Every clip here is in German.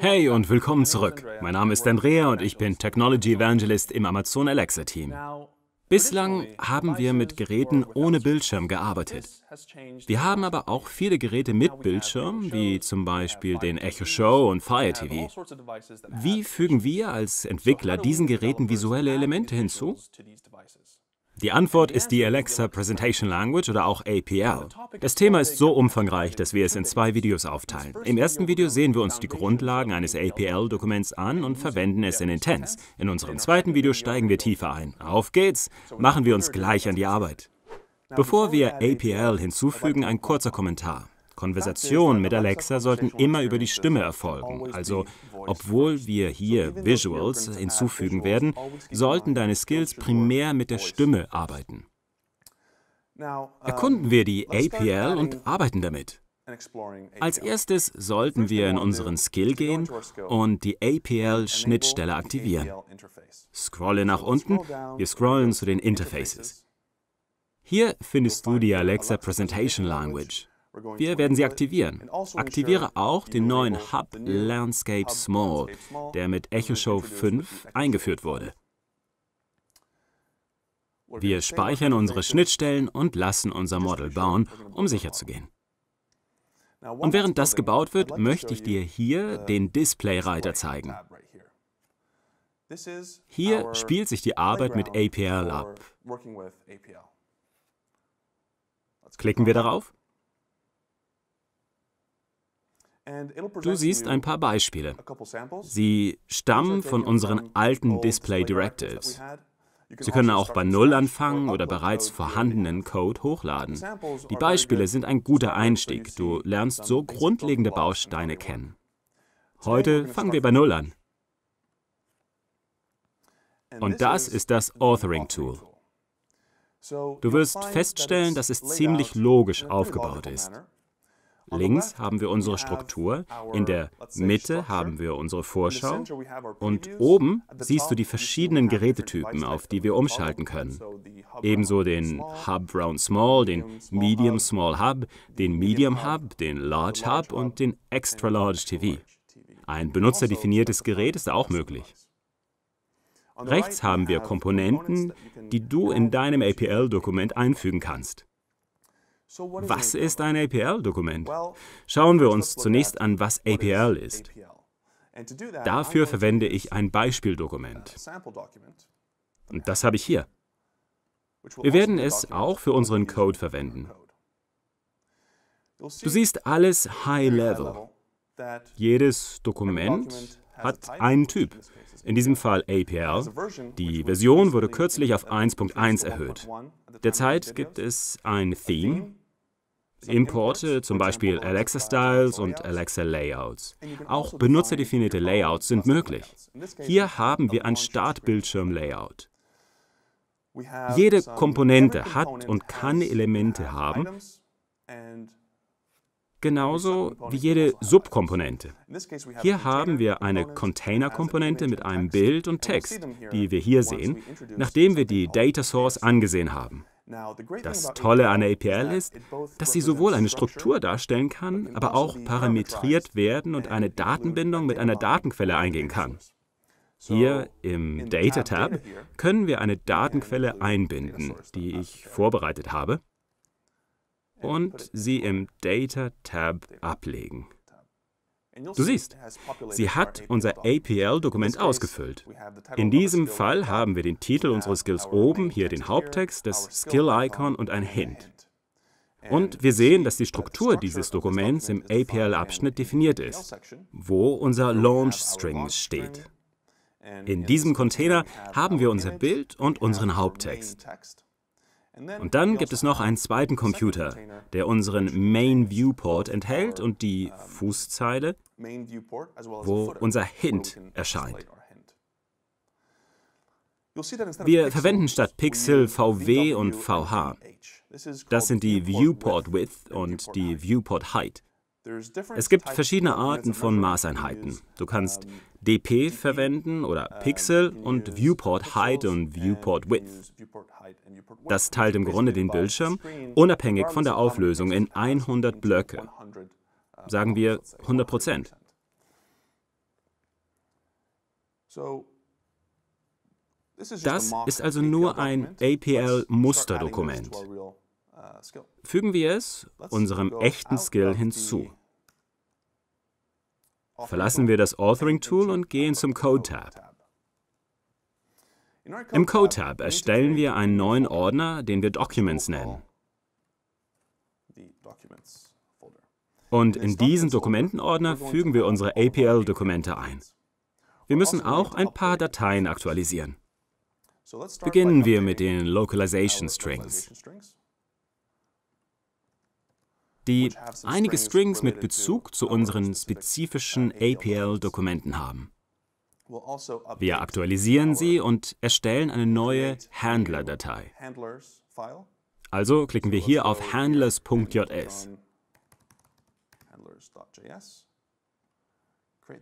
Hey und willkommen zurück. Mein Name ist Andrea und ich bin Technology Evangelist im Amazon Alexa Team. Bislang haben wir mit Geräten ohne Bildschirm gearbeitet. Wir haben aber auch viele Geräte mit Bildschirm, wie zum Beispiel den Echo Show und Fire TV. Wie fügen wir als Entwickler diesen Geräten visuelle Elemente hinzu? Die Antwort ist die Alexa Presentation Language oder auch APL. Das Thema ist so umfangreich, dass wir es in zwei Videos aufteilen. Im ersten Video sehen wir uns die Grundlagen eines APL-Dokuments an und verwenden es in Intense. In unserem zweiten Video steigen wir tiefer ein. Auf geht's! Machen wir uns gleich an die Arbeit. Bevor wir APL hinzufügen, ein kurzer Kommentar. Konversationen mit Alexa sollten immer über die Stimme erfolgen. Also, obwohl wir hier Visuals hinzufügen werden, sollten deine Skills primär mit der Stimme arbeiten. Erkunden wir die APL und arbeiten damit. Als erstes sollten wir in unseren Skill gehen und die APL-Schnittstelle aktivieren. Scrolle nach unten, wir scrollen zu den Interfaces. Hier findest du die Alexa Presentation Language. Wir werden sie aktivieren. Also Aktiviere auch den neuen Hub Landscape Small, der mit Echo Show 5 eingeführt wurde. Wir speichern unsere Schnittstellen und lassen unser Model bauen, um sicher zu gehen. Und während das gebaut wird, möchte ich dir hier uh, den Display-Reiter zeigen. Hier spielt sich die Arbeit mit APL ab. Klicken wir darauf. Du siehst ein paar Beispiele. Sie stammen von unseren alten Display Directives. Sie können also auch bei Null anfangen oder bereits vorhandenen Code hochladen. Die Beispiele sind ein guter Einstieg. Du lernst so grundlegende Bausteine kennen. Heute fangen wir bei Null an. Und das ist das Authoring Tool. Du wirst feststellen, dass es ziemlich logisch aufgebaut ist. Links haben wir unsere Struktur, in der Mitte haben wir unsere Vorschau und oben siehst du die verschiedenen Gerätetypen, auf die wir umschalten können. Ebenso den Hub Round Small, den Medium Small Hub, den Medium Hub, den Large Hub und den Extra Large TV. Ein benutzerdefiniertes also, Gerät ist auch möglich. Rechts haben wir Komponenten, die du in deinem APL-Dokument einfügen kannst. Was ist ein APL-Dokument? Schauen wir uns zunächst an, was APL ist. Dafür verwende ich ein Beispieldokument. Und das habe ich hier. Wir also werden es auch für unseren Code verwenden. Du siehst alles High-Level. Jedes Dokument hat einen Typ in diesem Fall APL. Die Version wurde kürzlich auf 1.1 erhöht. Derzeit gibt es ein Theme, Importe, zum Beispiel uh, Alexa Styles und Alexa Layouts. Auch also benutzerdefinierte Layouts sind möglich. Hier haben wir ein Startbildschirm-Layout. Jede Komponente hat und kann Elemente haben, genauso wie jede Subkomponente. Hier haben wir eine Container-Komponente mit einem Bild und Text, die wir hier sehen, nachdem wir die Data Source angesehen haben. Das Tolle an der APL ist, dass sie sowohl eine Struktur darstellen kann, aber also auch parametriert werden und eine Datenbindung mit einer Datenquelle eingehen kann. Hier im Data Tab können wir eine Datenquelle einbinden, die ich vorbereitet habe und sie im Data Tab ablegen. Du siehst, sie hat unser APL-Dokument ausgefüllt. In diesem Fall haben wir den Titel unseres Skills oben, hier den Haupttext, das Skill-Icon und ein Hint. Und wir sehen, dass die Struktur dieses Dokuments im APL-Abschnitt definiert ist, wo unser Launch String steht. In diesem Container haben wir unser Bild und unseren Haupttext. Und dann gibt es noch einen zweiten Computer, der unseren Main Viewport enthält und die Fußzeile, wo unser Hint erscheint. Wir verwenden statt Pixel VW und VH. Das sind die Viewport Width und die Viewport Height. Es gibt verschiedene Arten von Maßeinheiten. Du kannst dp verwenden oder Pixel und Viewport Height und Viewport Width. Das teilt im Grunde den Bildschirm unabhängig von der Auflösung in 100 Blöcke. Uh, Sagen wir 100 Prozent. Das ist also nur ein APL-Musterdokument. Fügen wir es unserem echten Skill hinzu. Verlassen wir das Authoring-Tool und gehen zum Code-Tab. Im Code-Tab erstellen wir einen neuen Ordner, den wir Documents nennen. Und in diesen Dokumentenordner fügen wir unsere APL-Dokumente ein. Wir müssen also auch ein paar Dateien aktualisieren. Beginnen wir mit den Localization Strings die einige Strings mit Bezug zu unseren spezifischen APL-Dokumenten haben. Also wir aktualisieren sie und erstellen eine neue Handler-Datei. Also klicken wir hier auf handlers.js.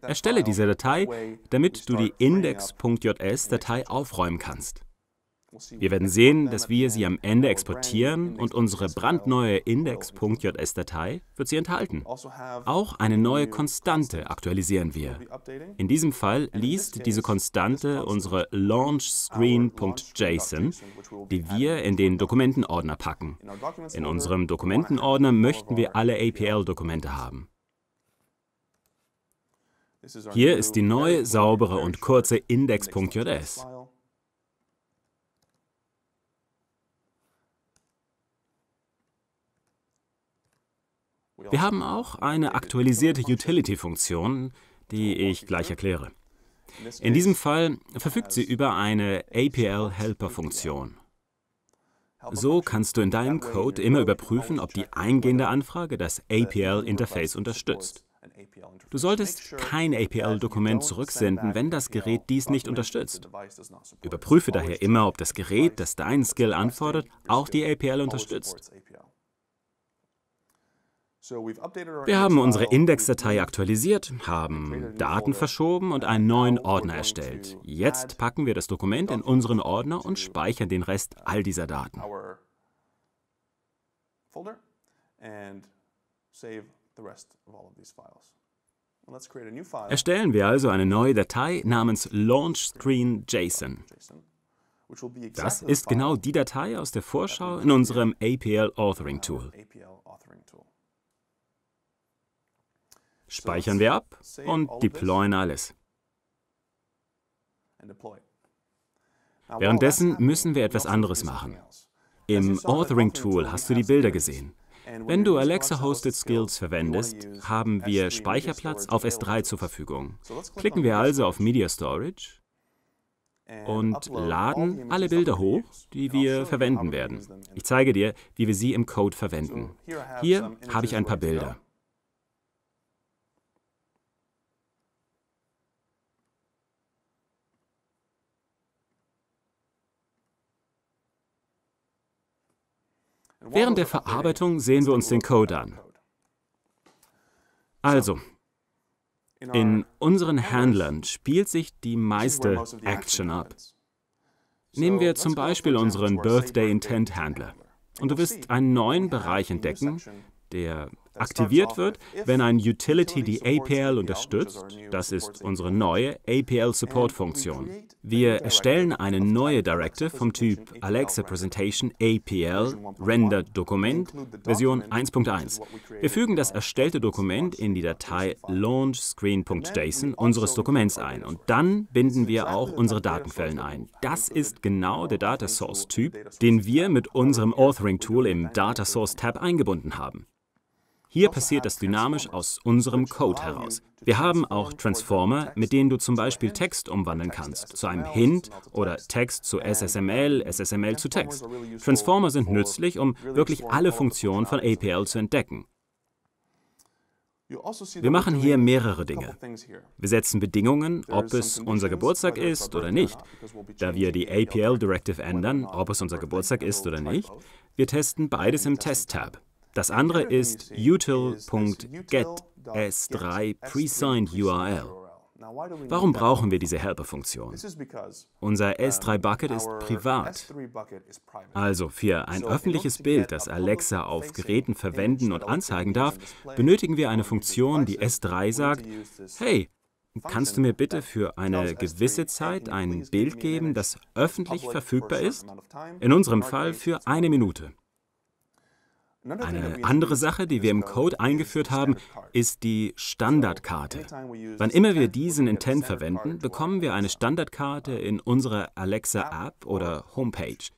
Erstelle diese Datei, damit du die index.js-Datei aufräumen kannst. Wir werden sehen, dass wir sie am Ende exportieren und unsere brandneue index.js-Datei wird sie enthalten. Auch eine neue Konstante aktualisieren wir. In diesem Fall liest diese Konstante unsere launchscreen.json, die wir in den Dokumentenordner packen. In unserem Dokumentenordner möchten wir alle APL-Dokumente haben. Hier ist die neue, saubere und kurze index.js. Wir haben auch eine aktualisierte Utility-Funktion, die ich gleich erkläre. In diesem Fall verfügt sie über eine APL-Helper-Funktion. So kannst du in deinem Code immer überprüfen, ob die eingehende Anfrage das APL-Interface unterstützt. Du solltest kein APL-Dokument zurücksenden, wenn das Gerät dies nicht unterstützt. Überprüfe daher immer, ob das Gerät, das deinen Skill anfordert, auch die APL unterstützt. Wir haben unsere Indexdatei aktualisiert, haben Daten verschoben und einen neuen Ordner erstellt. Jetzt packen wir das Dokument in unseren Ordner und speichern den Rest all dieser Daten. Erstellen wir also eine neue Datei namens launchscreen.json. Das ist genau die Datei aus der Vorschau in unserem APL Authoring Tool. Speichern wir ab und deployen alles. Währenddessen müssen wir etwas also anderes machen. Im Authoring-Tool hast du die Bilder gesehen. Wenn du Alexa Hosted Skills verwendest, haben wir Speicherplatz auf S3 zur Verfügung. Klicken wir also auf Media Storage und laden alle Bilder hoch, die wir verwenden werden. Ich zeige dir, wie wir sie im Code verwenden. Hier habe ich ein paar Bilder. Während der Verarbeitung sehen wir uns den Code an. Also, in unseren Handlern spielt sich die meiste Action ab. Nehmen wir zum Beispiel unseren Birthday Intent Handler. Und du wirst einen neuen Bereich entdecken, der aktiviert wird, wenn ein Utility die APL unterstützt. Das ist unsere neue APL-Support-Funktion. Wir erstellen eine neue Directive vom Typ Alexa Presentation APL Render Dokument Version 1.1. Wir fügen das erstellte Dokument in die Datei launchscreen.json unseres also Dokuments ein und dann binden wir auch unsere Datenquellen ein. Das ist genau der Data Source Typ, den wir mit unserem Authoring Tool im Data Source Tab eingebunden haben. Hier passiert das dynamisch aus unserem Code heraus. Wir haben auch Transformer, mit denen du zum Beispiel Text umwandeln kannst, zu einem Hint oder Text zu SSML, SSML zu Text. Transformer sind nützlich, um wirklich alle Funktionen von APL zu entdecken. Wir machen hier mehrere Dinge. Wir setzen Bedingungen, ob es unser Geburtstag ist oder nicht. Da wir die APL Directive ändern, ob es unser Geburtstag ist oder nicht, wir testen beides im Test-Tab. Das andere ist utilgets s3 presigned URL. Warum brauchen wir diese Helper-Funktion? Unser S3-Bucket ist privat. Also für ein öffentliches Bild, das Alexa auf Geräten verwenden und anzeigen darf, benötigen wir eine Funktion, die S3 sagt, hey, kannst du mir bitte für eine gewisse Zeit ein Bild geben, das öffentlich verfügbar ist? In unserem Fall für eine Minute. Eine andere Sache, die wir im Code eingeführt haben, ist die Standardkarte. Wann immer wir diesen Intent verwenden, bekommen wir eine Standardkarte in unserer Alexa-App oder Homepage.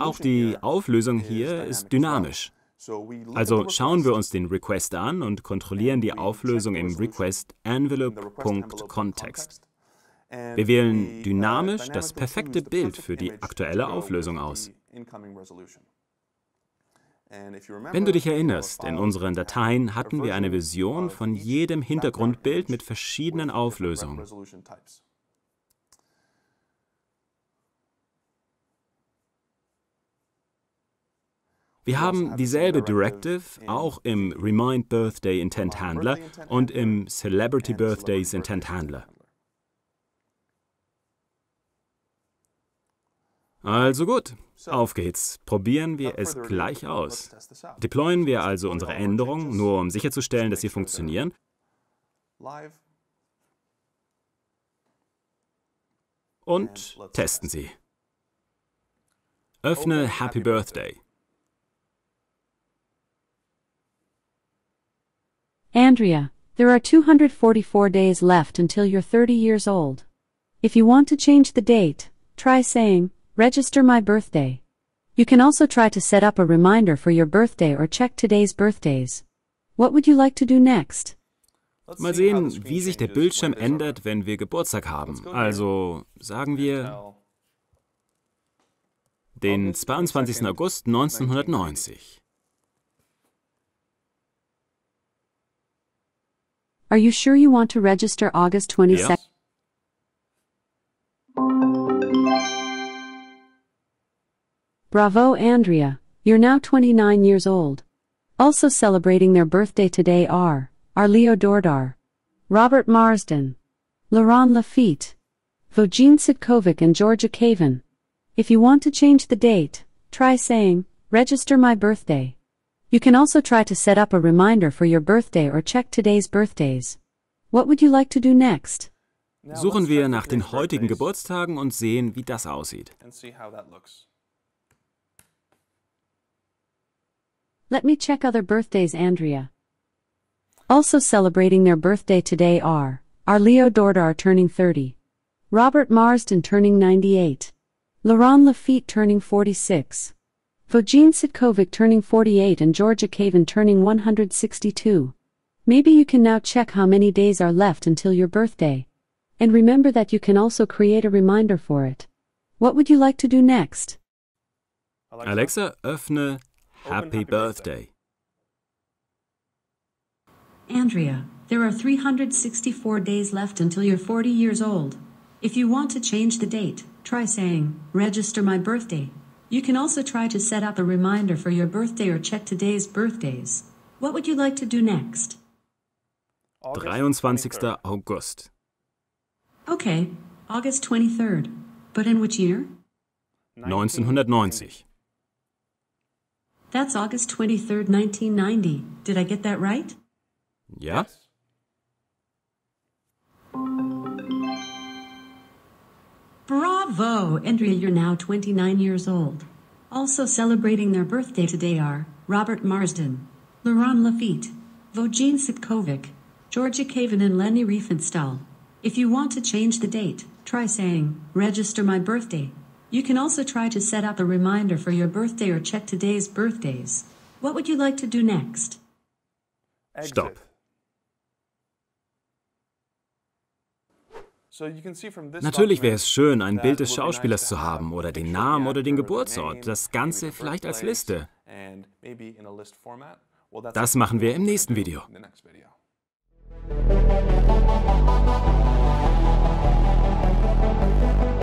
Auch die Auflösung hier ist dynamisch. Also schauen wir uns den Request an und kontrollieren die Auflösung im Request Envelope.context. Wir wählen uh, dynamisch das perfekte Bild für die aktuelle Auflösung aus. Wenn du dich erinnerst, in unseren Dateien hatten wir eine Vision von jedem Hintergrundbild mit verschiedenen Auflösungen. Wir haben also dieselbe Directive auch im Remind Birthday Intent Handler und im Celebrity Birthdays Intent Handler. Also gut, auf geht's. Probieren wir es gleich aus. Deployen wir also unsere Änderungen, nur um sicherzustellen, dass sie funktionieren. Und testen sie. Öffne Happy Birthday. Andrea, there are 244 days left until you're 30 years old. If you want to change the date, try saying, Register my birthday. You can also try to set up a reminder for your birthday or check today's birthdays. What would you like to do next? Mal sehen, wie sich der Bildschirm ändert, wenn wir Geburtstag haben. Also sagen wir den 22. August 1990. Are you sure you want to register August 22nd? Ja. Bravo, Andrea. You're now 29 years old. Also celebrating their birthday today are, are Leo Dordar, Robert Marsden, Laurent Lafitte, Vojin Sitkovic and Georgia Caven. If you want to change the date, try saying, register my birthday. You can also try to set up a reminder for your birthday or check today's birthdays. What would you like to do next? Suchen wir nach den heutigen Geburtstagen und sehen, wie das aussieht. Let me check other birthdays Andrea. Also celebrating their birthday today are, our Leo Dordar turning 30. Robert Marsden turning 98. Laurent Lafitte turning 46. Vojin Sitkovic turning 48 and Georgia Caven turning 162. Maybe you can now check how many days are left until your birthday. And remember that you can also create a reminder for it. What would you like to do next? Alexa, öffne Happy birthday. Andrea, there are 364 days left until you're 40 years old. If you want to change the date, try saying, Register my birthday. You can also try to set up a reminder for your birthday or check today's birthdays. What would you like to do next? 23. August. Okay, August 23rd. But in which year? 1990. That's August 23rd, 1990. Did I get that right? Yes. Bravo! Andrea, you're now 29 years old. Also celebrating their birthday today are Robert Marsden, Laurent Lafitte, Vojin Sitkovic, Georgia Caven, and Lenny Riefenstahl. If you want to change the date, try saying, Register my birthday, You can also try to set up a reminder for your birthday or check today's birthdays. What would you like to do next? Stop. Natürlich wäre es schön, ein Bild des Schauspielers zu haben oder den Namen oder den Geburtsort, das Ganze vielleicht als Liste. Das machen wir im nächsten Video. Thank you.